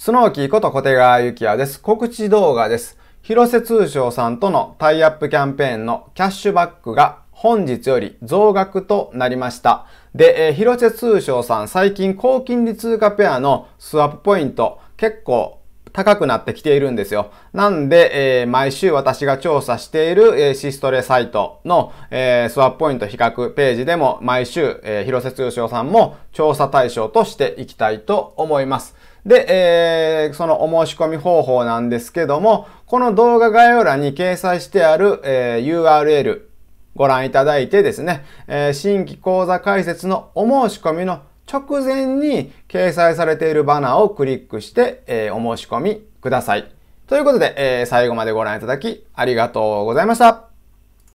スノーキーこと小手川幸也です。告知動画です。広瀬通商さんとのタイアップキャンペーンのキャッシュバックが本日より増額となりました。で、えー、広瀬通商さん最近高金利通貨ペアのスワップポイント結構高くなってきているんですよ。なんで、えー、毎週私が調査している、えー、シストレサイトの、えー、スワップポイント比較ページでも毎週、えー、広瀬通商さんも調査対象としていきたいと思います。で、えー、そのお申し込み方法なんですけども、この動画概要欄に掲載してある、えー、URL ご覧いただいてですね、えー、新規講座解説のお申し込みの直前に掲載されているバナーをクリックして、えー、お申し込みください。ということで、えー、最後までご覧いただきありがとうございました。